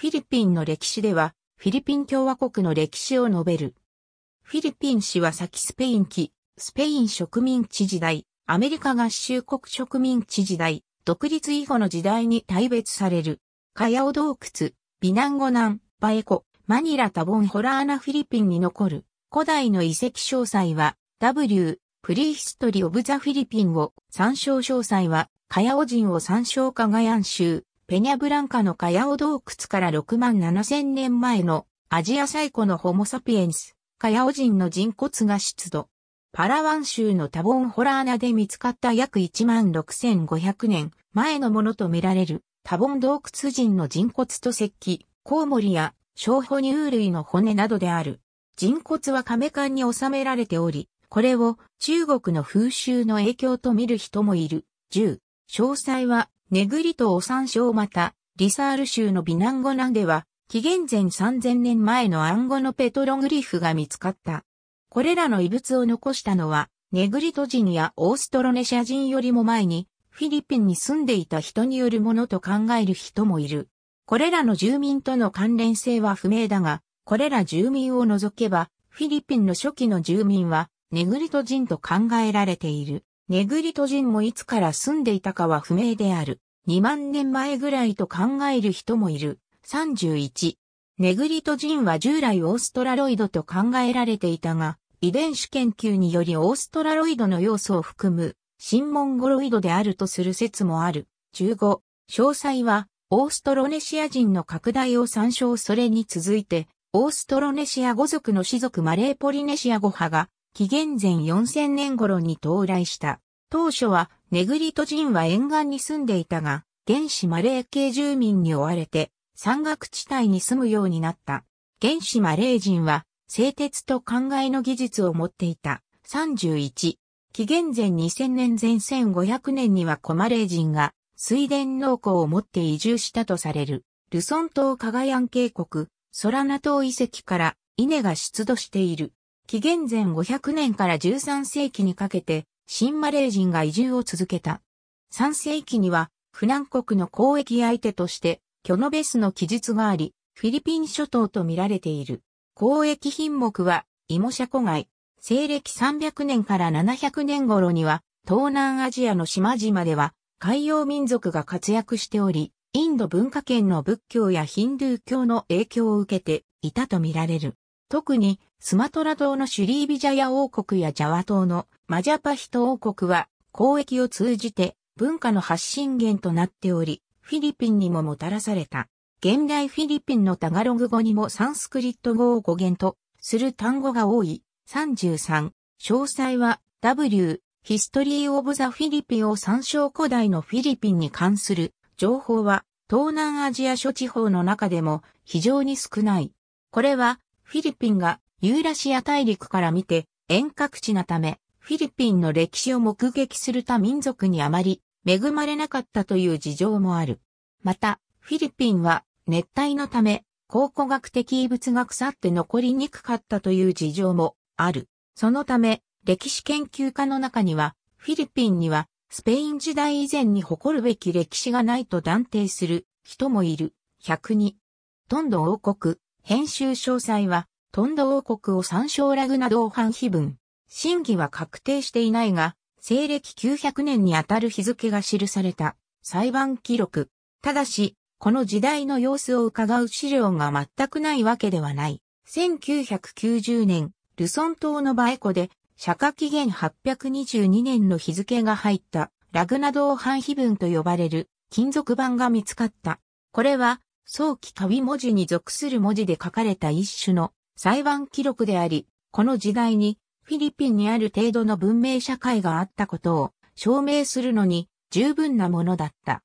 フィリピンの歴史では、フィリピン共和国の歴史を述べる。フィリピン氏は先スペイン期、スペイン植民地時代、アメリカ合衆国植民地時代、独立以後の時代に大別される。カヤオ洞窟、ビナンゴナン、バエコ、マニラタボンホラーナフィリピンに残る。古代の遺跡詳細は、W、プリヒストリオブザフィリピンを、参照詳細は、カヤオ人を参照カガヤン州、ペニャブランカのカヤオ洞窟から6万7千年前のアジア最古のホモサピエンス、カヤオ人の人骨が出土。パラワン州のタボンホラーナで見つかった約1万6500年前のものとみられるタボン洞窟人の人骨と石器、コウモリや小哺乳類の骨などである。人骨は亀缶に収められており、これを中国の風習の影響と見る人もいる。10、詳細はネグリお参照また、リサール州のビナンゴナでは、紀元前3000年前の暗語のペトログリフが見つかった。これらの遺物を残したのは、ネグリト人やオーストロネシア人よりも前に、フィリピンに住んでいた人によるものと考える人もいる。これらの住民との関連性は不明だが、これら住民を除けば、フィリピンの初期の住民は、ネグリト人と考えられている。ネグリト人もいつから住んでいたかは不明である。2万年前ぐらいと考える人もいる。31。ネグリト人は従来オーストラロイドと考えられていたが、遺伝子研究によりオーストラロイドの要素を含む、新モンゴロイドであるとする説もある。15。詳細は、オーストロネシア人の拡大を参照それに続いて、オーストロネシア語族の氏族マレーポリネシア語派が紀元前4000年頃に到来した。当初は、ネグリト人は沿岸に住んでいたが、原始マレー系住民に追われて、山岳地帯に住むようになった。原始マレー人は、製鉄と灌漑の技術を持っていた。31。紀元前2000年前1500年にはコマレー人が、水田農耕を持って移住したとされる、ルソン島カガヤン渓谷、ソラナ島遺跡から稲が出土している。紀元前500年から13世紀にかけて、新マレー人が移住を続けた。3世紀には、フナン国の交易相手として、キョノベスの記述があり、フィリピン諸島と見られている。交易品目は、イモシャコ貝。西暦300年から700年頃には、東南アジアの島々では、海洋民族が活躍しており、インド文化圏の仏教やヒンドゥー教の影響を受けていたと見られる。特にスマトラ島のシュリービジャヤ王国やジャワ島のマジャパヒト王国は交易を通じて文化の発信源となっており、フィリピンにももたらされた。現代フィリピンのタガログ語にもサンスクリット語を語源とする単語が多い。33。詳細は W、ヒストリー・オブ・ザ・フィリピンを参照古代のフィリピンに関する情報は東南アジア諸地方の中でも非常に少ない。これはフィリピンがユーラシア大陸から見て遠隔地なため、フィリピンの歴史を目撃する他民族にあまり恵まれなかったという事情もある。また、フィリピンは熱帯のため、考古学的遺物が腐って残りにくかったという事情もある。そのため、歴史研究家の中には、フィリピンにはスペイン時代以前に誇るべき歴史がないと断定する人もいる。102。トンド王国、編集詳細は、トンド王国を参照ラグナドーハン碑文。真偽は確定していないが、西暦900年にあたる日付が記された裁判記録。ただし、この時代の様子を伺う資料が全くないわけではない。1990年、ルソン島のバエコで、釈迦紀元822年の日付が入った、ラグナドーハン碑文と呼ばれる金属板が見つかった。これは、早期カビ文字に属する文字で書かれた一種の裁判記録であり、この時代にフィリピンにある程度の文明社会があったことを証明するのに十分なものだった。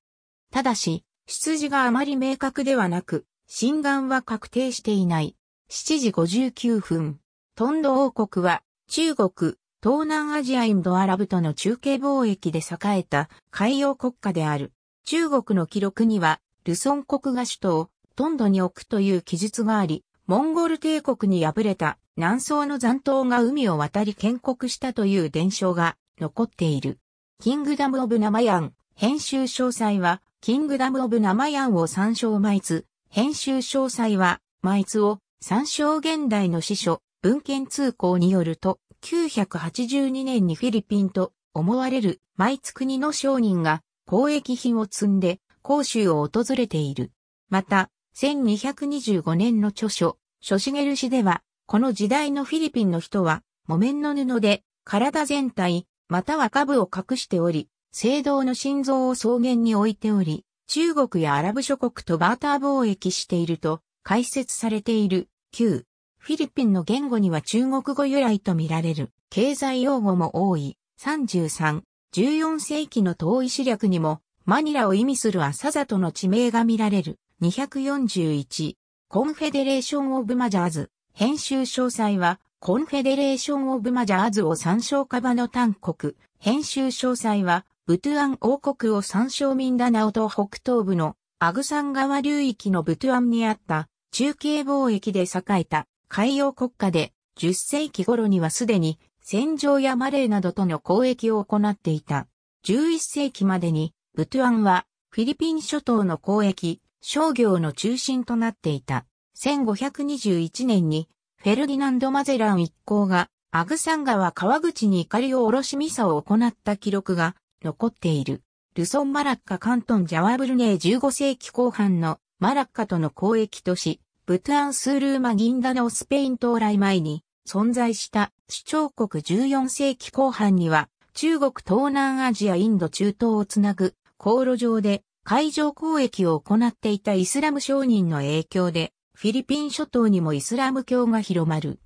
ただし、出自があまり明確ではなく、心眼は確定していない。7時59分、トンド王国は中国、東南アジアインドアラブとの中継貿易で栄えた海洋国家である。中国の記録にはルソン国が首都をトンドに置くという記述があり、モンゴル帝国に敗れた南宋の残党が海を渡り建国したという伝承が残っている。キングダム・オブ・ナマヤン、編集詳細は、キングダム・オブ・ナマヤンを参照マイツ、編集詳細は、マイツを参照現代の司書、文献通行によると、982年にフィリピンと思われるマイツ国の商人が交易品を積んで甲州を訪れている。また、1225年の著書、諸茂氏では、この時代のフィリピンの人は、木綿の布で、体全体、または下部を隠しており、聖堂の心臓を草原に置いており、中国やアラブ諸国とバーター貿易していると、解説されている、旧、フィリピンの言語には中国語由来とみられる、経済用語も多い、33、14世紀の遠い史略にも、マニラを意味するアサザとの地名が見られる。241、コンフェデレーション・オブ・マジャーズ。編集詳細は、コンフェデレーション・オブ・マジャーズを参照カバの単国。編集詳細は、ブトゥアン王国を参照ミンダナオと北東部のアグサン川流域のブトゥアンにあった中継貿易で栄えた海洋国家で10世紀頃にはすでに戦場やマレーなどとの交易を行っていた。11世紀までにブトゥアンはフィリピン諸島の交易、商業の中心となっていた。1521年にフェルディナンド・マゼラン一行がアグサン川川口に怒りを下ろしミサを行った記録が残っている。ルソン・マラッカ・カントン・ジャワブルネー15世紀後半のマラッカとの交易都市、ブトゥアン・スールーマ・ンダのスペイン到来前に存在した主張国14世紀後半には中国東南アジアインド中東をつなぐ航路上で海上交易を行っていたイスラム商人の影響で、フィリピン諸島にもイスラム教が広まる。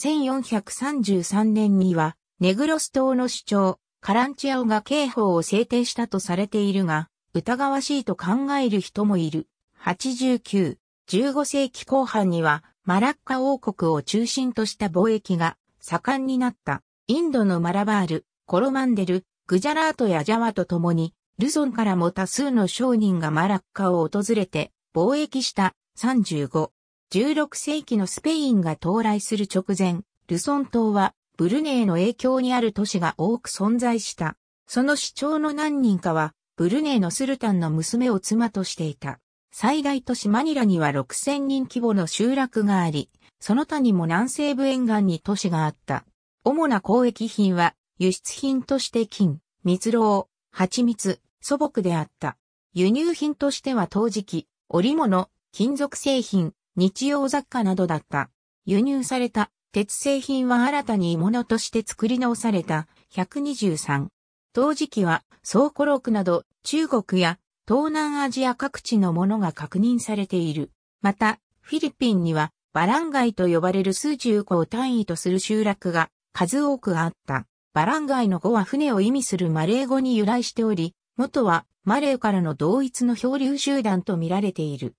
1433年には、ネグロス島の主張、カランチアオが刑法を制定したとされているが、疑わしいと考える人もいる。89、15世紀後半には、マラッカ王国を中心とした貿易が盛んになった。インドのマラバール、コロマンデル、グジャラートやジャワと共に、ルソンからも多数の商人がマラッカを訪れて貿易した35、16世紀のスペインが到来する直前、ルソン島はブルネイの影響にある都市が多く存在した。その主張の何人かは、ブルネイのスルタンの娘を妻としていた。最大都市マニラには6000人規模の集落があり、その他にも南西部沿岸に都市があった。主な交易品は、輸出品として金、蜜蝋、蜂蜜、素朴であった。輸入品としては陶磁器、織物、金属製品、日用雑貨などだった。輸入された鉄製品は新たに鋳物として作り直された123。陶磁器は倉庫録など中国や東南アジア各地のものが確認されている。また、フィリピンにはバランガイと呼ばれる数十個を単位とする集落が数多くあった。バランガイの語は船を意味するマレー語に由来しており、元はマレーからの同一の漂流集団と見られている。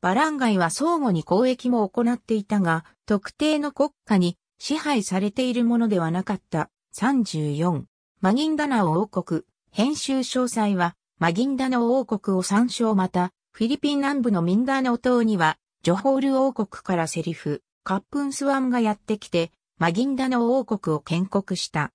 バランガイは相互に交易も行っていたが、特定の国家に支配されているものではなかった。34、マギンダナオ王国、編集詳細は、マギンダナオ王国を参照また、フィリピン南部のミンダナオ島には、ジョホール王国からセリフ、カップンスワンがやってきて、マギンダナオ王国を建国した。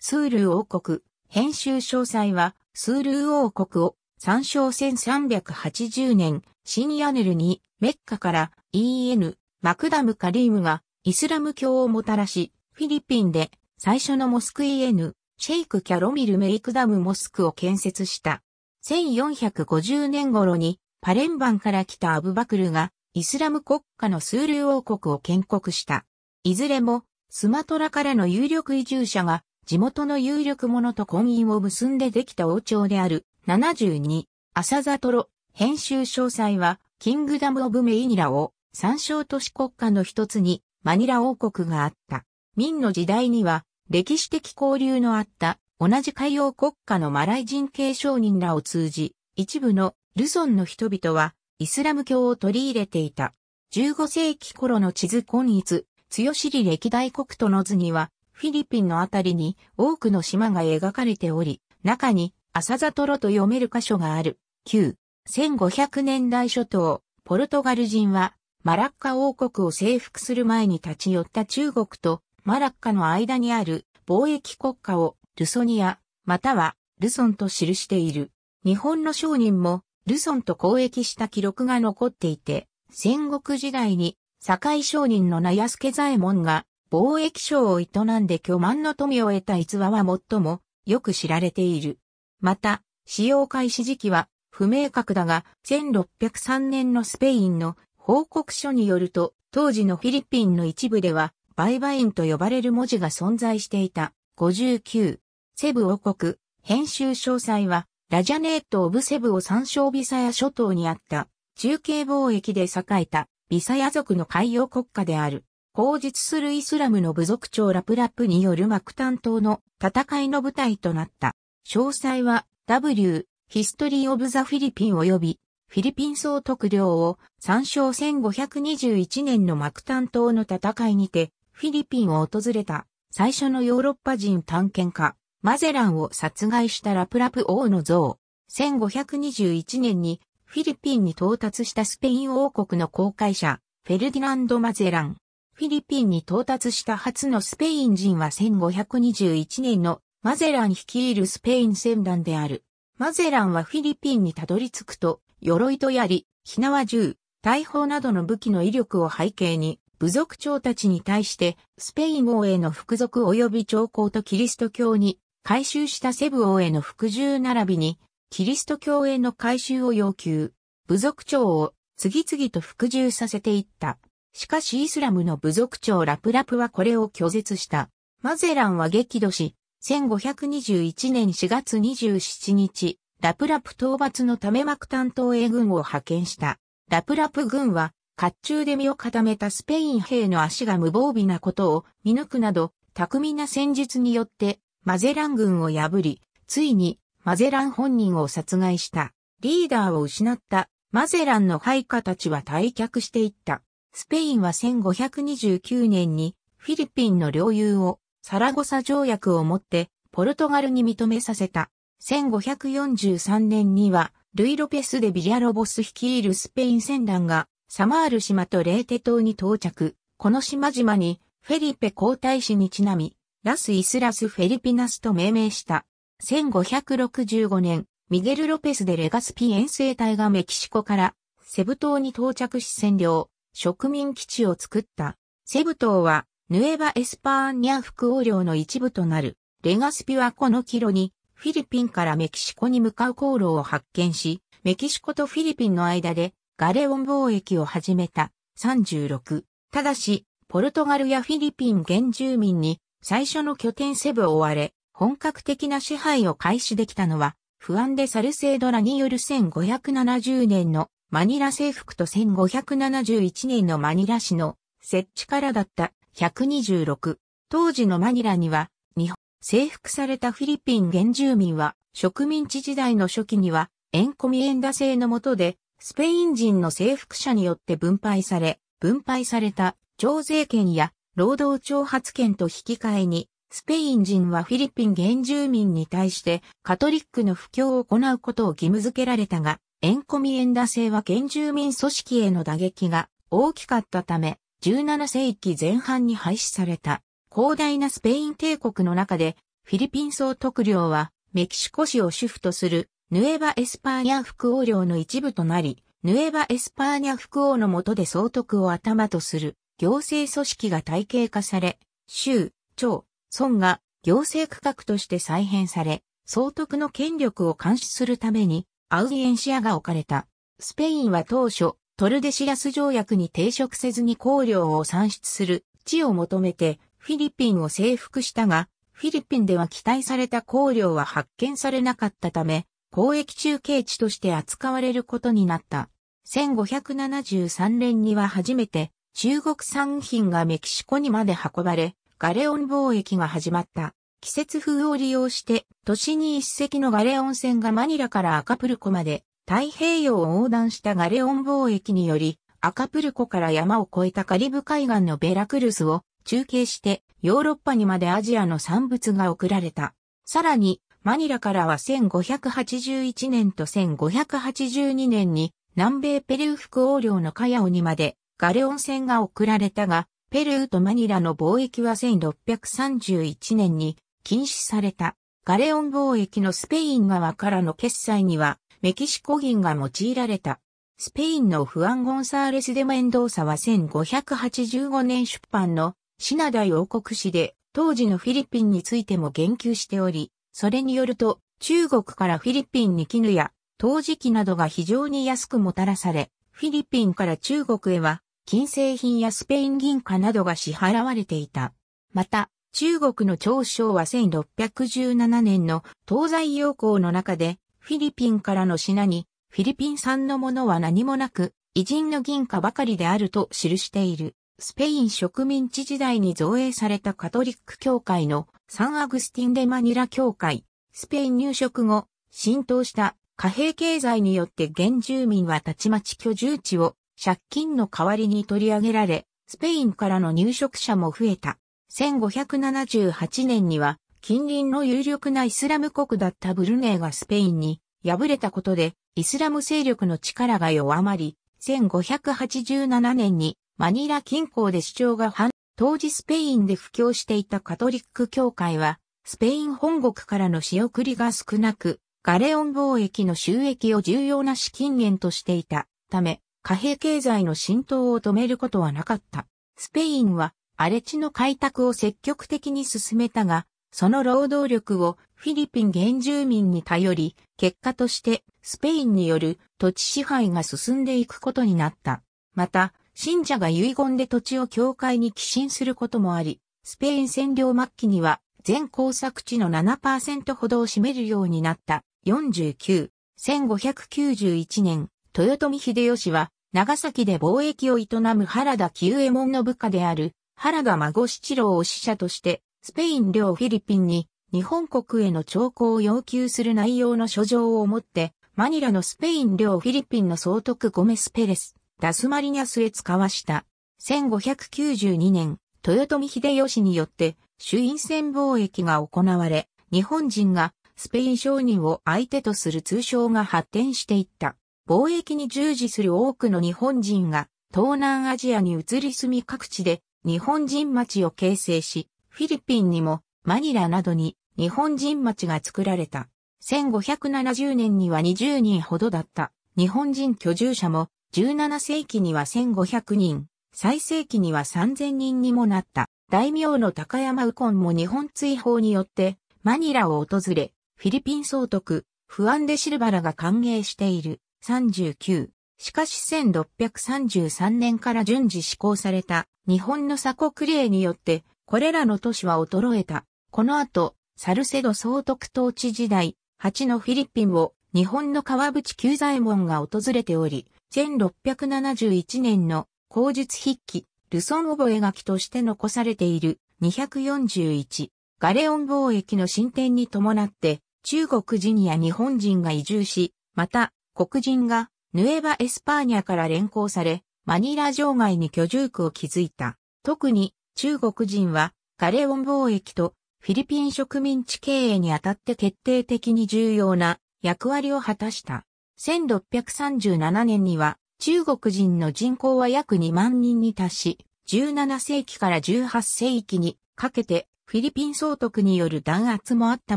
スール王国、編集詳細は、スールー王国を参照1380年、シンヤネルにメッカから EN マクダムカリームがイスラム教をもたらし、フィリピンで最初のモスク EN シェイクキャロミルメイクダムモスクを建設した。1450年頃にパレンバンから来たアブバクルがイスラム国家のスールー王国を建国した。いずれもスマトラからの有力移住者が地元の有力者と婚姻を結んでできた王朝である72、朝ザトロ、編集詳細は、キングダム・オブ・メイニラを、参照都市国家の一つに、マニラ王国があった。明の時代には、歴史的交流のあった、同じ海洋国家のマライ人系商人らを通じ、一部のルソンの人々は、イスラム教を取り入れていた。15世紀頃の地図今一、強尻歴代国との図には、フィリピンのあたりに多くの島が描かれており、中に朝ザトロと読める箇所がある。旧1500年代初頭、ポルトガル人はマラッカ王国を征服する前に立ち寄った中国とマラッカの間にある貿易国家をルソニア、またはルソンと記している。日本の商人もルソンと交易した記録が残っていて、戦国時代に堺商人の名安家左衛門が貿易商を営んで巨万の富を得た逸話は最もよく知られている。また、使用開始時期は不明確だが、1603年のスペインの報告書によると、当時のフィリピンの一部では、売買員と呼ばれる文字が存在していた。59、セブ王国、編集詳細は、ラジャネート・オブ・セブを参照ビサヤ諸島にあった、中継貿易で栄えた、ビサヤ族の海洋国家である。後述するイスラムの部族長ラプラップによる幕ン島の戦いの舞台となった。詳細は W ヒストリー・オブ・ザ・フィリピン及びフィリピン総督領を参照1521年の幕ン島の戦いにてフィリピンを訪れた最初のヨーロッパ人探検家マゼランを殺害したラプラプ王の像1521年にフィリピンに到達したスペイン王国の公開者フェルディナンド・マゼランフィリピンに到達した初のスペイン人は1521年のマゼラン率いるスペイン戦団である。マゼランはフィリピンにたどり着くと、鎧と槍、火縄銃、大砲などの武器の威力を背景に、部族長たちに対して、スペイン王への服属及び長貢とキリスト教に、回収したセブ王への服従並びに、キリスト教への回収を要求。部族長を次々と服従させていった。しかしイスラムの部族長ラプラプはこれを拒絶した。マゼランは激怒し、1521年4月27日、ラプラプ討伐のため幕担当へ軍を派遣した。ラプラプ軍は、甲冑で身を固めたスペイン兵の足が無防備なことを見抜くなど、巧みな戦術によって、マゼラン軍を破り、ついに、マゼラン本人を殺害した。リーダーを失った、マゼランの配下たちは退却していった。スペインは1529年にフィリピンの領有をサラゴサ条約をもってポルトガルに認めさせた。1543年にはルイ・ロペス・でビリアロボス率いるスペイン船団がサマール島とレーテ島に到着。この島々にフェリペ皇太子にちなみ、ラス・イスラス・フェリピナスと命名した。1565年、ミゲル・ロペスでレガスピ遠征隊がメキシコからセブ島に到着し占領。植民基地を作った。セブ島は、ヌエバ・エスパーニャ副王領の一部となる。レガスピはこのキロに、フィリピンからメキシコに向かう航路を発見し、メキシコとフィリピンの間でガレオン貿易を始めた。36。ただし、ポルトガルやフィリピン原住民に最初の拠点セブを追われ、本格的な支配を開始できたのは、不安でサルセードラによる1570年のマニラ征服と1571年のマニラ市の設置からだった126。当時のマニラには、日本、征服されたフィリピン原住民は、植民地時代の初期には、エンコミエンダ制のもとで、スペイン人の征服者によって分配され、分配された徴税権や労働徴発権と引き換えに、スペイン人はフィリピン原住民に対してカトリックの布教を行うことを義務付けられたが、エンコミエンダ制は原住民組織への打撃が大きかったため、17世紀前半に廃止された広大なスペイン帝国の中で、フィリピン総督領はメキシコ市を主婦とするヌエバ・エスパーニャ副王領の一部となり、ヌエバ・エスパーニャ副王の下で総督を頭とする行政組織が体系化され、州、町、村が行政区画として再編され、総督の権力を監視するためにアウディエンシアが置かれた。スペインは当初、トルデシアス条約に抵触せずに香料を算出する地を求めてフィリピンを征服したが、フィリピンでは期待された香料は発見されなかったため、交易中継地として扱われることになった。1573年には初めて中国産品がメキシコにまで運ばれ、ガレオン貿易が始まった。季節風を利用して、都市に一隻のガレオン船がマニラからアカプルコまで太平洋を横断したガレオン貿易により、アカプルコから山を越えたカリブ海岸のベラクルスを中継して、ヨーロッパにまでアジアの産物が送られた。さらに、マニラからは1581年と1582年に南米ペルー副王領のカヤオにまでガレオン船が送られたが、ペルーとマニラの貿易は1631年に禁止された。ガレオン貿易のスペイン側からの決済には、メキシコ銀が用いられた。スペインのフアン・ゴンサーレス・デ・メンドーサは1585年出版のシナダイ王国史で当時のフィリピンについても言及しており、それによると中国からフィリピンに絹や陶磁器などが非常に安くもたらされ、フィリピンから中国へは金製品やスペイン銀貨などが支払われていた。また、中国の長将は1617年の東西要行の中で、フィリピンからの品に、フィリピン産のものは何もなく、偉人の銀貨ばかりであると記している。スペイン植民地時代に造営されたカトリック教会のサンアグスティン・デ・マニラ教会。スペイン入植後、浸透した貨幣経済によって原住民はたちまち居住地を借金の代わりに取り上げられ、スペインからの入植者も増えた。1578年には近隣の有力なイスラム国だったブルネイがスペインに敗れたことでイスラム勢力の力が弱まり、1587年にマニラ近郊で主張が反、当時スペインで布教していたカトリック教会は、スペイン本国からの仕送りが少なく、ガレオン貿易の収益を重要な資金源としていたため、貨幣経済の浸透を止めることはなかった。スペインは荒れ地の開拓を積極的に進めたが、その労働力をフィリピン原住民に頼り、結果としてスペインによる土地支配が進んでいくことになった。また、信者が遺言で土地を教会に寄進することもあり、スペイン占領末期には全工作地の7%ほどを占めるようになった。49、1591年、豊臣秀吉は長崎で貿易を営む原田久右衛門の部下である原田孫七郎を使者として、スペイン領フィリピンに日本国への徴項を要求する内容の書状をもって、マニラのスペイン領フィリピンの総督ゴメス・ペレス、ダスマリニャスへ使わした。1592年、豊臣秀吉によって主因船貿易が行われ、日本人がスペイン商人を相手とする通商が発展していった。貿易に従事する多くの日本人が東南アジアに移り住み各地で日本人町を形成し、フィリピンにもマニラなどに日本人町が作られた。1570年には20人ほどだった日本人居住者も17世紀には1500人、最盛期には3000人にもなった。大名の高山右近も日本追放によってマニラを訪れ、フィリピン総督、フアンデシルバラが歓迎している。39。しかし1633年から順次施行された日本の鎖国令によってこれらの都市は衰えた。この後、サルセド総督統治時代、8のフィリピンを日本の川淵旧左衛門が訪れており、1671年の口述筆記、ルソン覚書として残されている241ガレオン貿易の進展に伴って中国人や日本人が移住し、また黒人がヌエバ・エスパーニャから連行され、マニラ城外に居住区を築いた。特に中国人はガレオン貿易とフィリピン植民地経営にあたって決定的に重要な役割を果たした。1637年には中国人の人口は約2万人に達し、17世紀から18世紀にかけてフィリピン総督による弾圧もあった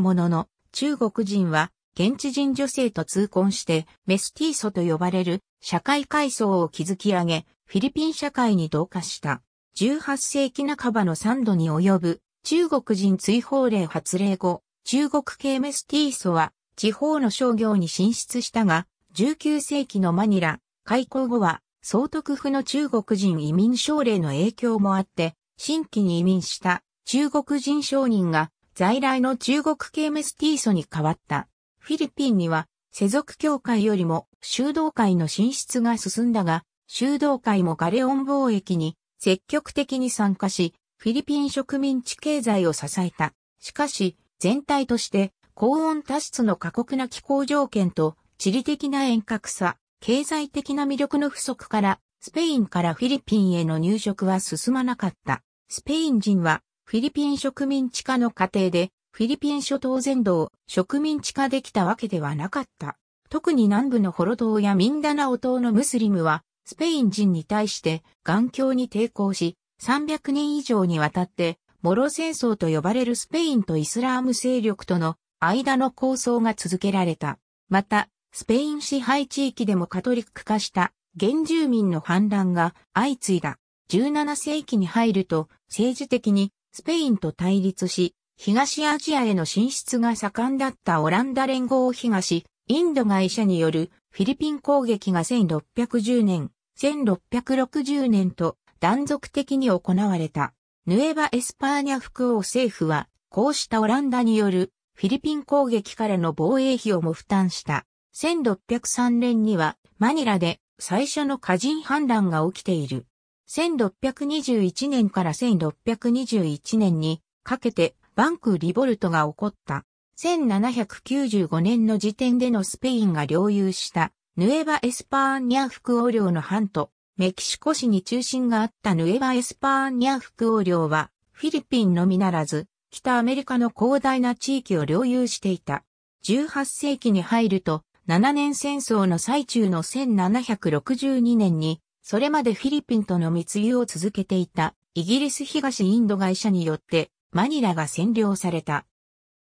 ものの、中国人は現地人女性と通婚して、メスティーソと呼ばれる社会階層を築き上げ、フィリピン社会に同化した。18世紀半ばの3度に及ぶ中国人追放令発令後、中国系メスティーソは地方の商業に進出したが、19世紀のマニラ、開港後は総督府の中国人移民省令の影響もあって、新規に移民した中国人商人が在来の中国系メスティーソに変わった。フィリピンには世俗協会よりも修道会の進出が進んだが、修道会もガレオン貿易に積極的に参加し、フィリピン植民地経済を支えた。しかし、全体として高温多湿の過酷な気候条件と地理的な遠隔さ、経済的な魅力の不足から、スペインからフィリピンへの入植は進まなかった。スペイン人はフィリピン植民地化の過程でフィリピン諸島全土を植民地化できたわけではなかった。特に南部のホロ島やミンダナオ島のムスリムは、スペイン人に対して眼強に抵抗し、300年以上にわたって、モロ戦争と呼ばれるスペインとイスラーム勢力との間の抗争が続けられた。また、スペイン支配地域でもカトリック化した原住民の反乱が相次いだ。17世紀に入ると政治的にスペインと対立し、東アジアへの進出が盛んだったオランダ連合東、インド会社によるフィリピン攻撃が1610年、1660年と断続的に行われた。ヌエバ・エスパーニャ副王政府は、こうしたオランダによるフィリピン攻撃からの防衛費をも負担した。1603年にはマニラで最初の過人反乱が起きている。1621年から1621年にかけてバンクリボルトが起こった。1795年の時点でのスペインが領有したヌエバ・エスパーニャ副王領の藩とメキシコ市に中心があったヌエバ・エスパーニャ副王領はフィリピンのみならず北アメリカの広大な地域を領有していた。18世紀に入ると7年戦争の最中の1762年に、それまでフィリピンとの密輸を続けていたイギリス東インド会社によってマニラが占領された。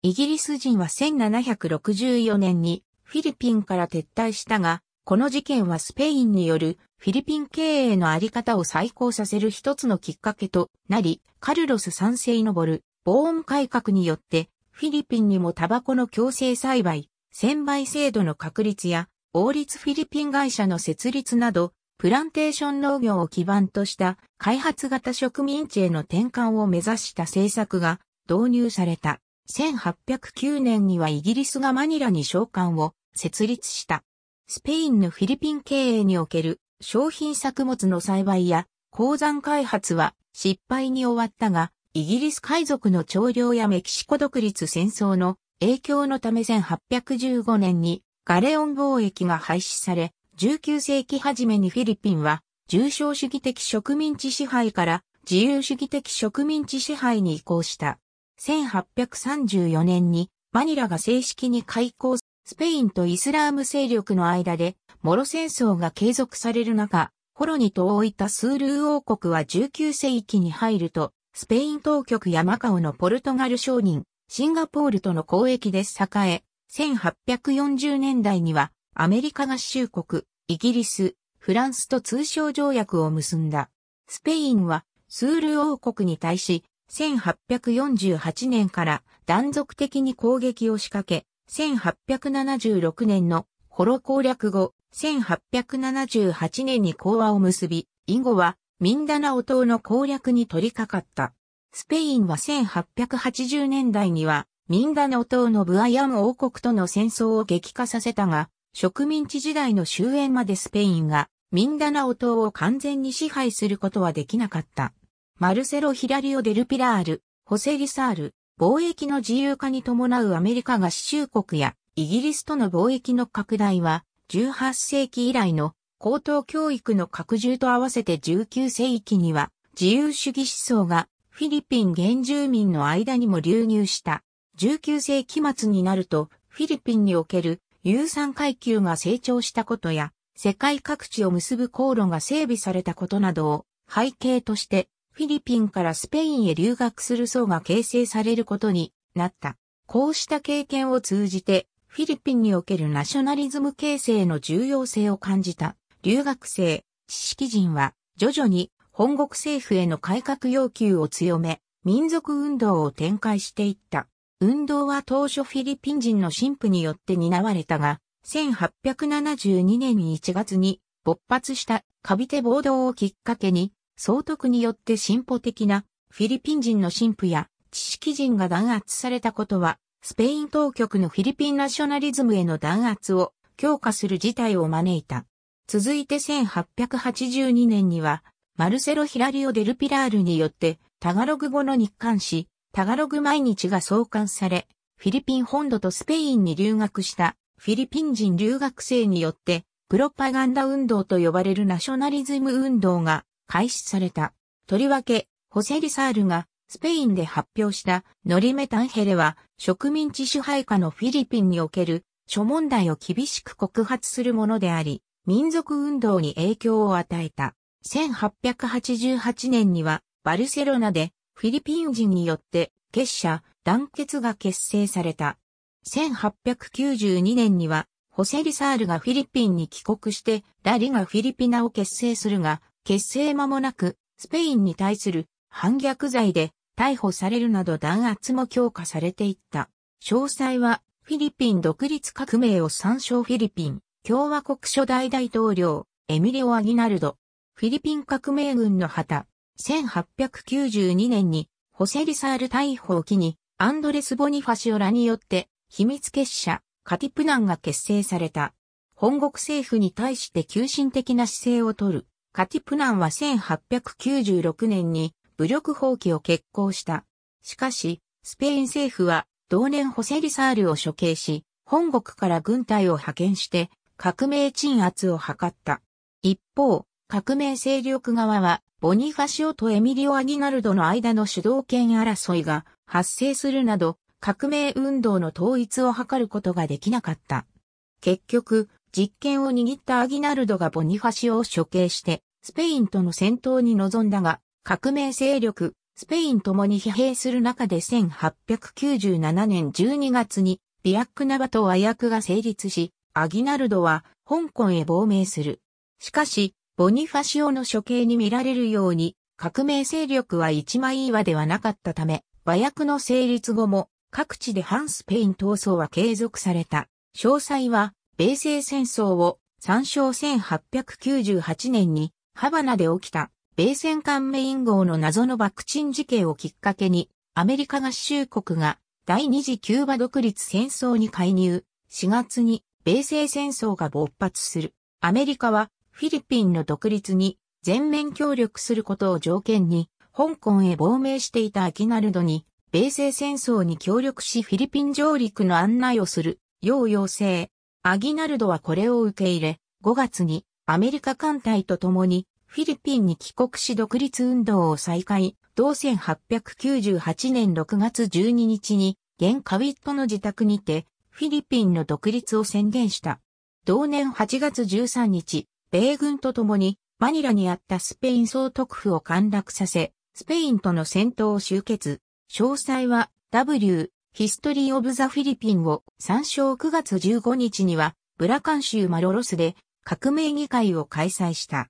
イギリス人は1764年にフィリピンから撤退したが、この事件はスペインによるフィリピン経営のあり方を再考させる一つのきっかけとなり、カルロス賛世のぼる防音改革によって、フィリピンにもタバコの強制栽培、専売制度の確立や、王立フィリピン会社の設立など、プランテーション農業を基盤とした開発型植民地への転換を目指した政策が導入された。1809年にはイギリスがマニラに商館を設立した。スペインのフィリピン経営における商品作物の栽培や鉱山開発は失敗に終わったが、イギリス海賊の調領やメキシコ独立戦争の影響のため1815年にガレオン貿易が廃止され、19世紀初めにフィリピンは重症主義的植民地支配から自由主義的植民地支配に移行した。1834年にマニラが正式に開港、スペインとイスラーム勢力の間で、モロ戦争が継続される中、コロニと置いたスールー王国は19世紀に入ると、スペイン当局やマカオのポルトガル商人、シンガポールとの交易で栄え、1840年代にはアメリカ合衆国、イギリス、フランスと通商条約を結んだ。スペインはスール王国に対し、1848年から断続的に攻撃を仕掛け、1876年のホロ攻略後、1878年に講和を結び、以後はミンダナオ島の攻略に取り掛かった。スペインは1880年代にはミンダナオ島のブアヤム王国との戦争を激化させたが、植民地時代の終焉までスペインがミンダナオ島を完全に支配することはできなかった。マルセロ・ヒラリオ・デルピラール、ホセ・リサール、貿易の自由化に伴うアメリカ合衆国やイギリスとの貿易の拡大は18世紀以来の高等教育の拡充と合わせて19世紀には自由主義思想がフィリピン原住民の間にも流入した。19世紀末になるとフィリピンにおける有産階級が成長したことや、世界各地を結ぶ航路が整備されたことなどを背景として、フィリピンからスペインへ留学する層が形成されることになった。こうした経験を通じて、フィリピンにおけるナショナリズム形成の重要性を感じた留学生、知識人は徐々に本国政府への改革要求を強め、民族運動を展開していった。運動は当初フィリピン人の神父によって担われたが、1872年1月に勃発したカビテ暴動をきっかけに、総督によって進歩的なフィリピン人の神父や知識人が弾圧されたことは、スペイン当局のフィリピンナショナリズムへの弾圧を強化する事態を招いた。続いて1882年には、マルセロ・ヒラリオ・デルピラールによって、タガログ語の日刊誌、タガログ毎日が創刊され、フィリピン本土とスペインに留学したフィリピン人留学生によって、プロパガンダ運動と呼ばれるナショナリズム運動が開始された。とりわけ、ホセリサールがスペインで発表したノリメタンヘレは植民地支配下のフィリピンにおける諸問題を厳しく告発するものであり、民族運動に影響を与えた。1888年にはバルセロナでフィリピン人によって結社、団結が結成された。1892年には、ホセリサールがフィリピンに帰国して、ラリがフィリピナを結成するが、結成間もなく、スペインに対する反逆罪で逮捕されるなど弾圧も強化されていった。詳細は、フィリピン独立革命を参照フィリピン、共和国初代大統領、エミリオ・アギナルド、フィリピン革命軍の旗、1892年にホセリサール逮捕を機にアンドレス・ボニファシオラによって秘密結社カティプナンが結成された。本国政府に対して急進的な姿勢をとる。カティプナンは1896年に武力放棄を決行した。しかし、スペイン政府は同年ホセリサールを処刑し、本国から軍隊を派遣して革命鎮圧を図った。一方、革命勢力側はボニファシオとエミリオ・アギナルドの間の主導権争いが発生するなど、革命運動の統一を図ることができなかった。結局、実権を握ったアギナルドがボニファシオを処刑して、スペインとの戦闘に臨んだが、革命勢力、スペインともに疲弊する中で1897年12月に、ビアックナバと和訳が成立し、アギナルドは香港へ亡命する。しかし、ボニファシオの処刑に見られるように、革命勢力は一枚岩ではなかったため、和訳の成立後も各地で反スペイン闘争は継続された。詳細は、米西戦争を参照1898年にハバナで起きた米戦艦メイン号の謎の爆沈事件をきっかけにアメリカ合衆国が第二次キューバ独立戦争に介入4月に米西戦争が勃発する。アメリカはフィリピンの独立に全面協力することを条件に、香港へ亡命していたアキナルドに、米西戦争に協力しフィリピン上陸の案内をする、よう要請。アギナルドはこれを受け入れ、5月にアメリカ艦隊と共にフィリピンに帰国し独立運動を再開、同1898年6月12日に、現カウィットの自宅にて、フィリピンの独立を宣言した。同年8月13日、米軍と共にマニラにあったスペイン総督府を陥落させ、スペインとの戦闘を終結。詳細は W ヒストリー・オブ・ザ・フィリピンを参照9月15日にはブラカン州マロロスで革命議会を開催した。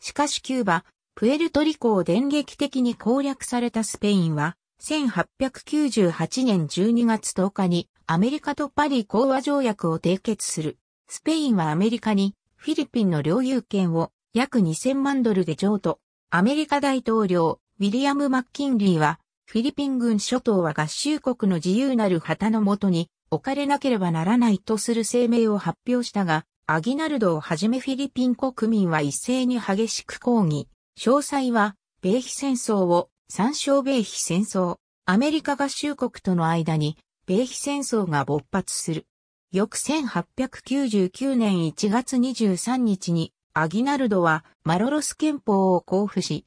しかしキューバ、プエルトリコを電撃的に攻略されたスペインは、1898年12月10日にアメリカとパリ講和条約を締結する。スペインはアメリカにフィリピンの領有権を約2000万ドルで譲渡。アメリカ大統領、ウィリアム・マッキンリーは、フィリピン軍諸島は合衆国の自由なる旗のもとに置かれなければならないとする声明を発表したが、アギナルドをはじめフィリピン国民は一斉に激しく抗議。詳細は、米非戦争を、参照米非戦争、アメリカ合衆国との間に、米非戦争が勃発する。翌1899年1月23日にアギナルドはマロロス憲法を交付し、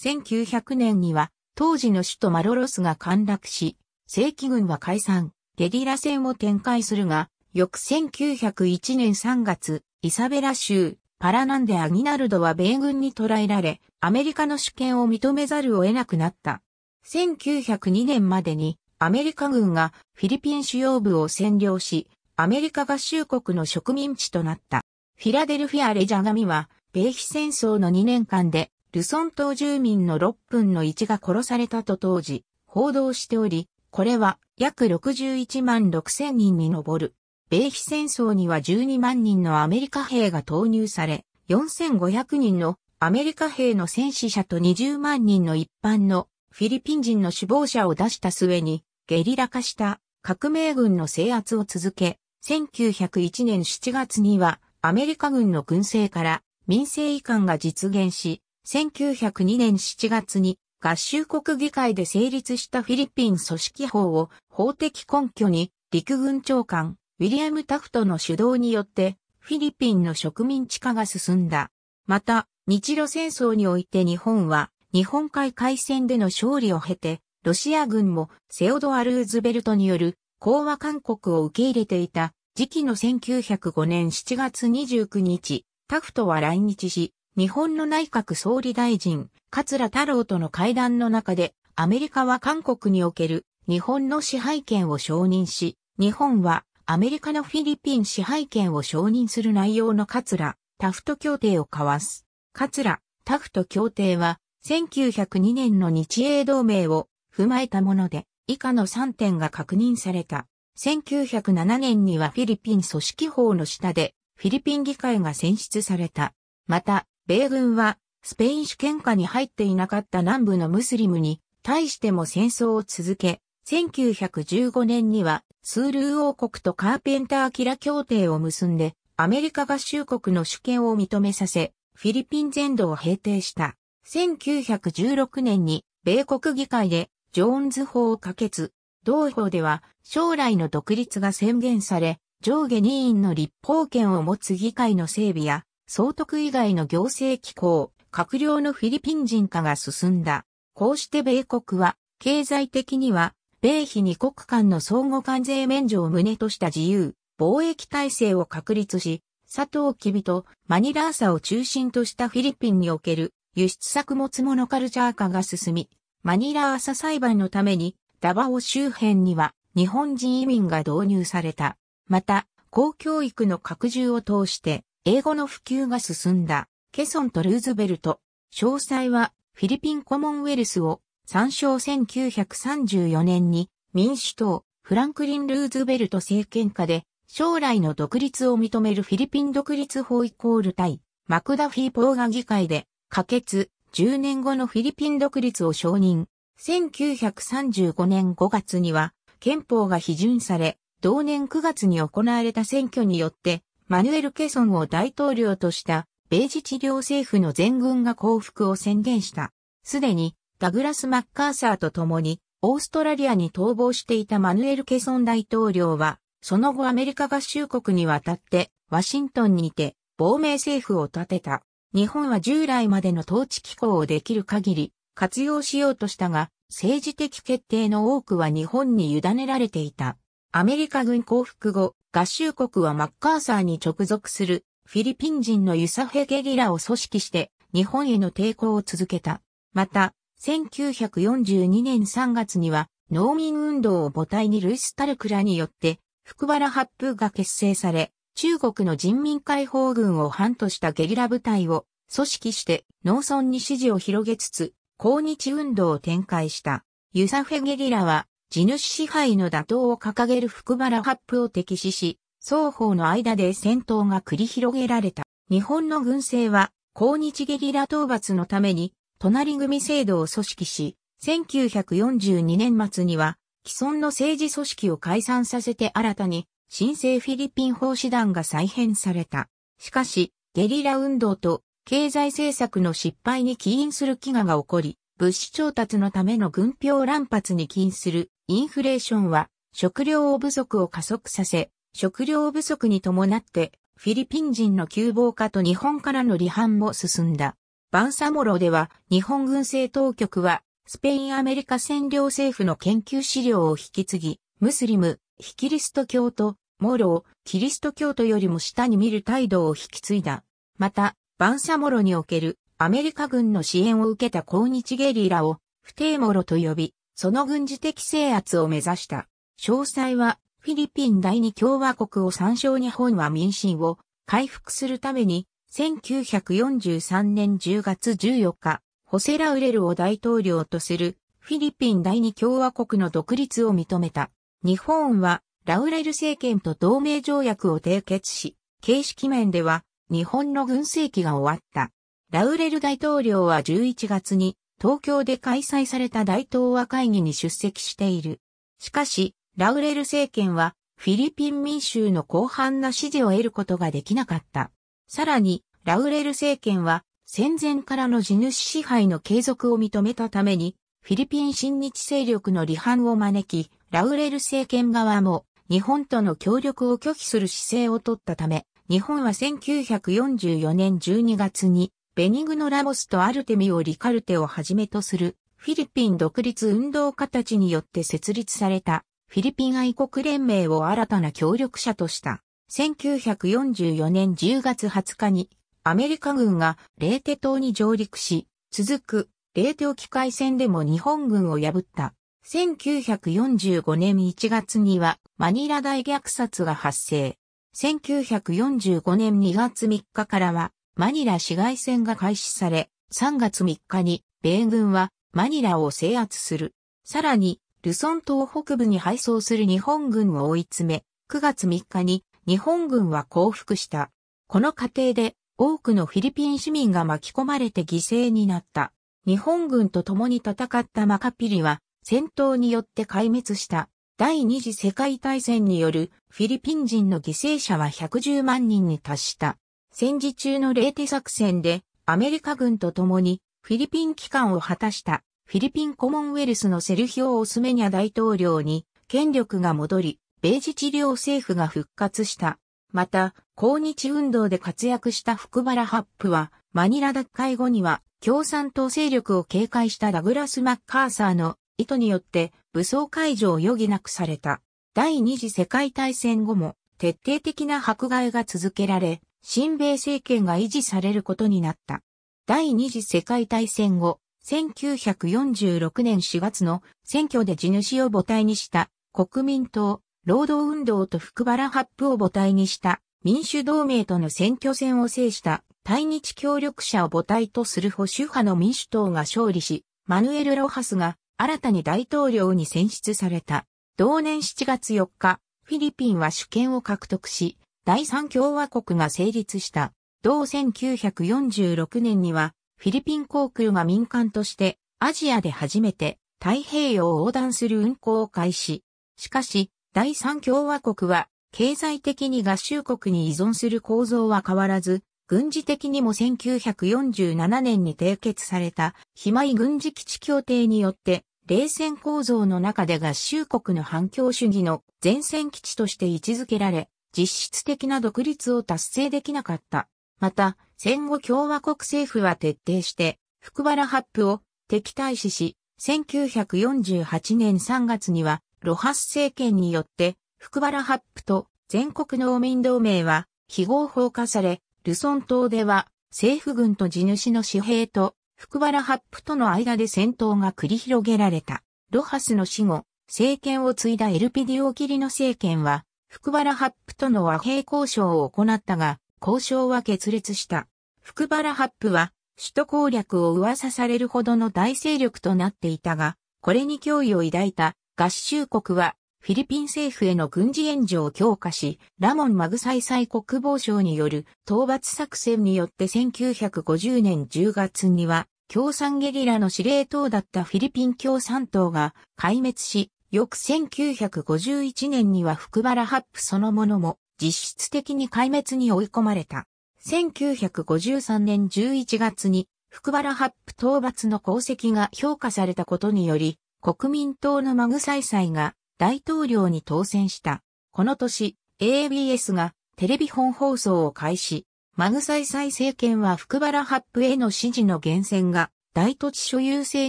1900年には当時の首都マロロスが陥落し、正規軍は解散、ゲリラ戦を展開するが、翌1901年3月、イサベラ州、パラナンでアギナルドは米軍に捕らえられ、アメリカの主権を認めざるを得なくなった。1902年までにアメリカ軍がフィリピン主要部を占領し、アメリカ合衆国の植民地となった。フィラデルフィア・レジャガミは、米非戦争の2年間で、ルソン島住民の6分の1が殺されたと当時、報道しており、これは約61万6千人に上る。米非戦争には12万人のアメリカ兵が投入され、4500人のアメリカ兵の戦死者と20万人の一般のフィリピン人の死亡者を出した末に、ゲリラ化した革命軍の制圧を続け、1901年7月にはアメリカ軍の軍政から民政移管が実現し、1902年7月に合衆国議会で成立したフィリピン組織法を法的根拠に陸軍長官ウィリアム・タフトの主導によってフィリピンの植民地化が進んだ。また、日露戦争において日本は日本海海戦での勝利を経て、ロシア軍もセオドア・ルーズベルトによる講和勧告を受け入れていた時期の1905年7月29日、タフトは来日し、日本の内閣総理大臣、桂太郎との会談の中で、アメリカは韓国における日本の支配権を承認し、日本はアメリカのフィリピン支配権を承認する内容の桂、タフト協定を交わす。桂、タフト協定は、1902年の日英同盟を踏まえたもので、以下の3点が確認された。1907年にはフィリピン組織法の下でフィリピン議会が選出された。また、米軍はスペイン主権下に入っていなかった南部のムスリムに対しても戦争を続け、1915年にはスールー王国とカーペンター・キラ協定を結んでアメリカ合衆国の主権を認めさせ、フィリピン全土を平定した。1916年に米国議会でジョーンズ法を可決。同法では将来の独立が宣言され、上下2院の立法権を持つ議会の整備や、総督以外の行政機構、閣僚のフィリピン人化が進んだ。こうして米国は、経済的には、米非二国間の相互関税免除を旨とした自由、貿易体制を確立し、佐藤キビとマニラーサを中心としたフィリピンにおける輸出作物モノカルチャー化が進み、マニラーサ裁判のためにダバオ周辺には日本人移民が導入された。また、公教育の拡充を通して英語の普及が進んだ。ケソンとルーズベルト。詳細はフィリピンコモンウェルスを参照1934年に民主党フランクリン・ルーズベルト政権下で将来の独立を認めるフィリピン独立法イコール対マクダフィー・ポーガ議会で可決10年後のフィリピン独立を承認1935年5月には憲法が批准され、同年9月に行われた選挙によって、マヌエル・ケソンを大統領とした、米治治療政府の全軍が降伏を宣言した。すでに、ダグラス・マッカーサーと共に、オーストラリアに逃亡していたマヌエル・ケソン大統領は、その後アメリカ合衆国に渡って、ワシントンにて、亡命政府を立てた。日本は従来までの統治機構をできる限り、活用しようとしたが、政治的決定の多くは日本に委ねられていた。アメリカ軍降伏後、合衆国はマッカーサーに直属するフィリピン人のユサヘゲリラを組織して日本への抵抗を続けた。また、1942年3月には農民運動を母体にルイス・タルクラによって福原八風が結成され、中国の人民解放軍を反としたゲリラ部隊を組織して農村に支持を広げつつ、抗日運動を展開したユサフェゲリラは地主支配の打倒を掲げる福原発布を敵視し、双方の間で戦闘が繰り広げられた。日本の軍政は抗日ゲリラ討伐のために隣組制度を組織し、1942年末には既存の政治組織を解散させて新たに新生フィリピン法師団が再編された。しかし、ゲリラ運動と経済政策の失敗に起因する飢餓が起こり、物資調達のための軍票乱発に起因するインフレーションは食料不足を加速させ、食料不足に伴ってフィリピン人の窮乏化と日本からの離反も進んだ。バンサモロでは日本軍政当局はスペインアメリカ占領政府の研究資料を引き継ぎ、ムスリム、ヒキリスト教と、モロー、キリスト教徒よりも下に見る態度を引き継いだ。また、バンサモロにおけるアメリカ軍の支援を受けた抗日ゲリラを不定モロと呼び、その軍事的制圧を目指した。詳細はフィリピン第二共和国を参照日本は民進を回復するために1943年10月14日、ホセラウレルを大統領とするフィリピン第二共和国の独立を認めた。日本はラウレル政権と同盟条約を締結し、形式面では日本の軍政期が終わった。ラウレル大統領は11月に東京で開催された大東亜会議に出席している。しかし、ラウレル政権はフィリピン民衆の広範な支持を得ることができなかった。さらに、ラウレル政権は戦前からの地主支配の継続を認めたために、フィリピン新日勢力の離反を招き、ラウレル政権側も日本との協力を拒否する姿勢を取ったため、日本は1944年12月に、ベニグノラボスとアルテミオ・リカルテをはじめとする、フィリピン独立運動家たちによって設立された、フィリピン愛国連盟を新たな協力者とした。1944年10月20日に、アメリカ軍がレーテ島に上陸し、続くレーテ沖海戦でも日本軍を破った。1945年1月にはマニラ大虐殺が発生。1945年2月3日からは、マニラ市街戦が開始され、3月3日に、米軍は、マニラを制圧する。さらに、ルソン島北部に配送する日本軍を追い詰め、9月3日に日本軍は降伏した。この過程で多くのフィリピン市民が巻き込まれて犠牲になった。日本軍と共に戦ったマカピリは戦闘によって壊滅した。第二次世界大戦によるフィリピン人の犠牲者は110万人に達した。戦時中のレーテ作戦でアメリカ軍と共にフィリピン機関を果たしたフィリピンコモンウェルスのセルヒオ・オスメニャ大統領に権力が戻り、米自治領政府が復活した。また、抗日運動で活躍した福原ハップは、マニラ奪回後には共産党勢力を警戒したダグラス・マッカーサーの意図によって武装解除を余儀なくされた。第二次世界大戦後も徹底的な迫害が続けられ、新米政権が維持されることになった。第二次世界大戦後、1946年4月の選挙で地主を母体にした国民党、労働運動と福原発布を母体にした民主同盟との選挙戦を制した対日協力者を母体とする保守派の民主党が勝利し、マヌエル・ロハスが新たに大統領に選出された。同年7月4日、フィリピンは主権を獲得し、第三共和国が成立した。同1946年には、フィリピン航空が民間として、アジアで初めて太平洋を横断する運航を開始。しかし、第三共和国は、経済的に合衆国に依存する構造は変わらず、軍事的にも1947年に締結された、非い軍事基地協定によって、冷戦構造の中で合衆国の反共主義の前線基地として位置づけられ、実質的な独立を達成できなかった。また、戦後共和国政府は徹底して、福原発布を敵対視し、1948年3月には、ロハス政権によって、福原発布と全国農民同盟は、非合法化され、ルソン島では、政府軍と地主の私兵と、福原ップとの間で戦闘が繰り広げられた。ロハスの死後、政権を継いだエルピディオキリの政権は、福原ップとの和平交渉を行ったが、交渉は決裂した。福原ップは、首都攻略を噂されるほどの大勢力となっていたが、これに脅威を抱いた合衆国はフィリピン政府への軍事援助を強化し、ラモン・マグサイサイ国防省による討伐作戦によって1950年10月には、共産ゲリラの司令塔だったフィリピン共産党が壊滅し、翌1951年には福原ハップそのものも実質的に壊滅に追い込まれた。1953年11月に福原ハップ討伐の功績が評価されたことにより、国民党のマグサイサイが大統領に当選した。この年、ABS がテレビ本放送を開始。マグサイサイ政権は福原発布への支持の源泉が大土地所有制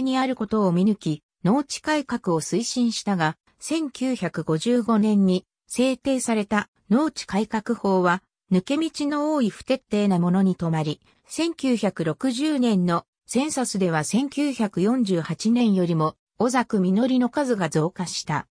にあることを見抜き、農地改革を推進したが、1955年に制定された農地改革法は、抜け道の多い不徹底なものに止まり、1960年のセンサスでは1948年よりも、小作実りの数が増加した。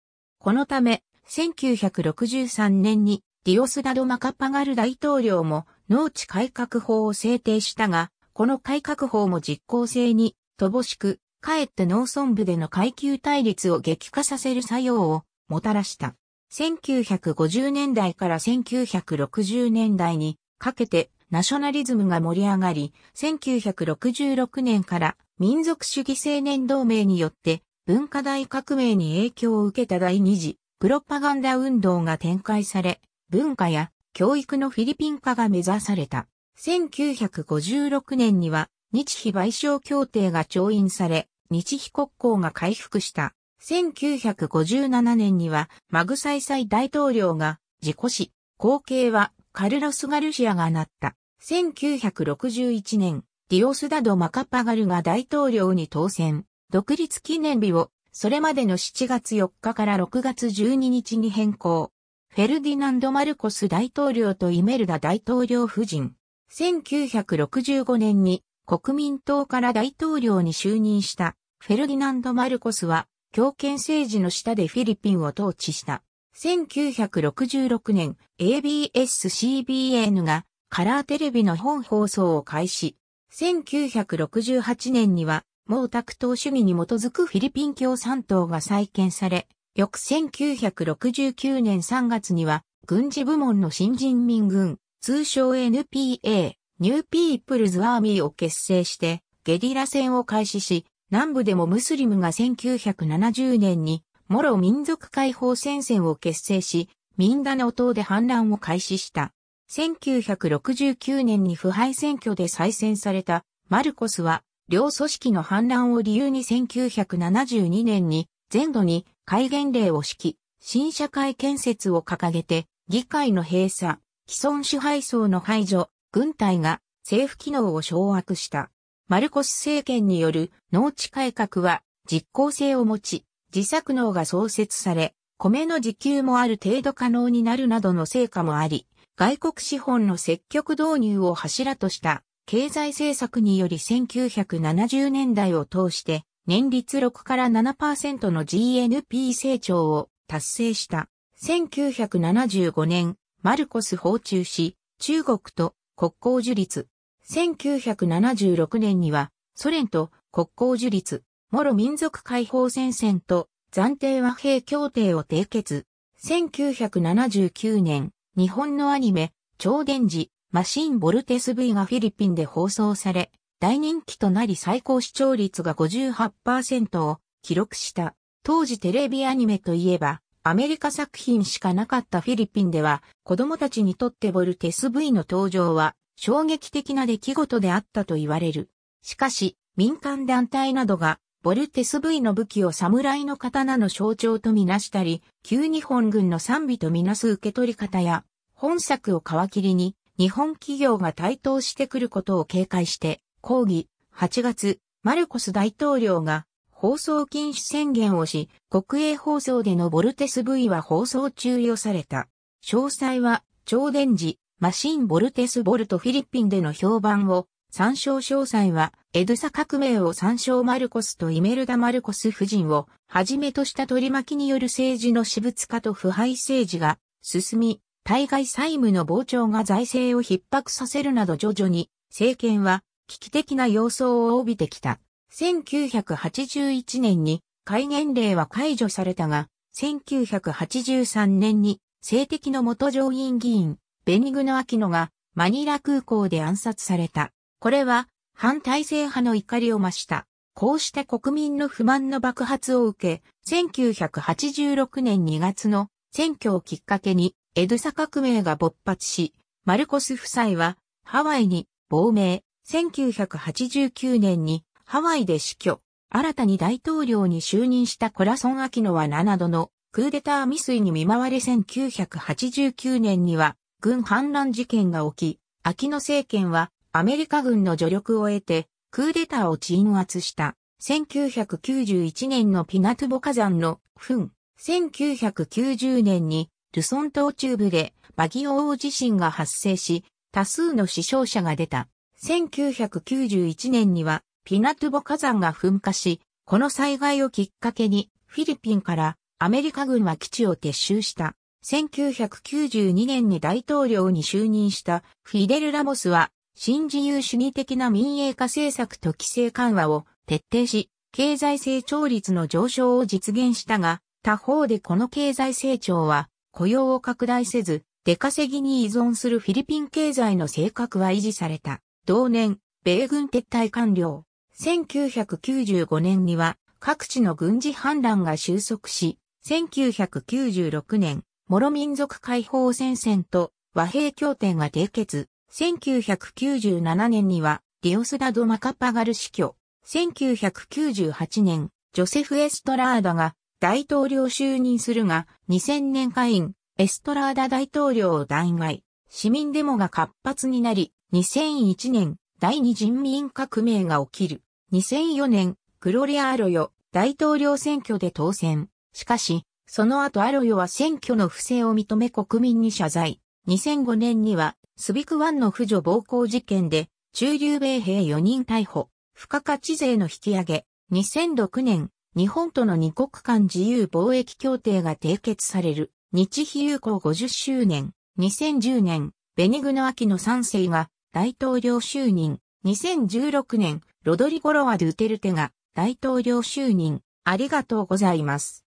このため、1963年にディオスダド・マカパガル大統領も農地改革法を制定したが、この改革法も実効性に乏しく、かえって農村部での階級対立を激化させる作用をもたらした。1950年代から1960年代にかけてナショナリズムが盛り上がり、1966年から民族主義青年同盟によって文化大革命に影響を受けた第二次プロパガンダ運動が展開され、文化や教育のフィリピン化が目指された。1956年には日非賠償協定が調印され、日非国交が回復した。1957年にはマグサイサイ大統領が事故死、後継はカルロス・ガルシアがなった。1961年、ディオスダド・マカパガルが大統領に当選。独立記念日を、それまでの7月4日から6月12日に変更。フェルディナンド・マルコス大統領とイメルダ大統領夫人。1965年に国民党から大統領に就任したフェルディナンド・マルコスは強権政治の下でフィリピンを統治した。1966年 ABS-CBN がカラーテレビの本放送を開始。1968年には毛沢東主義に基づくフィリピン共産党が再建され、翌1969年3月には、軍事部門の新人民軍、通称 NPA、ニューピープルズアーミーを結成して、ゲリラ戦を開始し、南部でもムスリムが1970年に、モロ民族解放戦線を結成し、ミンダナオ島で反乱を開始した。1969年に腐敗選挙で再選されたマルコスは両組織の反乱を理由に1972年に全土に戒厳令を敷き、新社会建設を掲げて、議会の閉鎖、既存支配層の排除、軍隊が政府機能を掌握した。マルコス政権による農地改革は実効性を持ち、自作農が創設され、米の自給もある程度可能になるなどの成果もあり、外国資本の積極導入を柱とした経済政策により1970年代を通して年率6から7%の GNP 成長を達成した。1975年、マルコス訪中し、中国と国交樹立。1976年には、ソ連と国交樹立、モロ民族解放戦線と暫定和平協定を締結。1979年、日本のアニメ、超電磁、マシンボルテス V がフィリピンで放送され、大人気となり最高視聴率が58%を記録した。当時テレビアニメといえば、アメリカ作品しかなかったフィリピンでは、子供たちにとってボルテス V の登場は、衝撃的な出来事であったと言われる。しかし、民間団体などが、ボルテス V の武器を侍の刀の象徴とみなしたり、旧日本軍の賛美とみなす受け取り方や、本作を皮切りに、日本企業が台頭してくることを警戒して、抗議、8月、マルコス大統領が放送禁止宣言をし、国営放送でのボルテス V は放送中予された。詳細は、超電磁、マシンボルテスボルトフィリピンでの評判を、参照詳細は、エドサ革命を参照マルコスとイメルダ・マルコス夫人をはじめとした取り巻きによる政治の私物化と腐敗政治が進み、対外債務の膨張が財政を逼迫させるなど徐々に政権は危機的な様相を帯びてきた。1981年に戒厳令は解除されたが、1983年に性的の元上院議員、ベニグノ・アキノがマニラ空港で暗殺された。これは反体制派の怒りを増した。こうして国民の不満の爆発を受け、1986年2月の選挙をきっかけにエドサ革命が勃発し、マルコス夫妻はハワイに亡命、1989年にハワイで死去、新たに大統領に就任したコラソン・アキノは7度のクーデター未遂に見舞われ1989年には軍反乱事件が起き、アキノ政権はアメリカ軍の助力を得てクーデターを鎮圧した。1991年のピナトゥボ火山の噴。1990年にルソン島中部でバギオ大地震が発生し、多数の死傷者が出た。1991年にはピナトゥボ火山が噴火し、この災害をきっかけにフィリピンからアメリカ軍は基地を撤収した。1992年に大統領に就任したフィデル・ラモスは新自由主義的な民営化政策と規制緩和を徹底し、経済成長率の上昇を実現したが、他方でこの経済成長は雇用を拡大せず、出稼ぎに依存するフィリピン経済の性格は維持された。同年、米軍撤退完了。1995年には各地の軍事反乱が収束し、1996年、諸民族解放戦線と和平協定が締結。1997年には、ディオスダド・マカパガル死去。1998年、ジョセフ・エストラーダが大統領就任するが、2000年下院、エストラーダ大統領を弾劾、市民デモが活発になり、2001年、第二人民革命が起きる。2004年、グロリア・アロヨ、大統領選挙で当選。しかし、その後アロヨは選挙の不正を認め国民に謝罪。2005年には、スビクワンの婦女暴行事件で、中流米兵4人逮捕、付加価値税の引き上げ。2006年、日本との二国間自由貿易協定が締結される日比友好50周年、2010年、ベニグノアキの3世が大統領就任、2016年、ロドリゴロワ・ドゥテルテが大統領就任、ありがとうございます。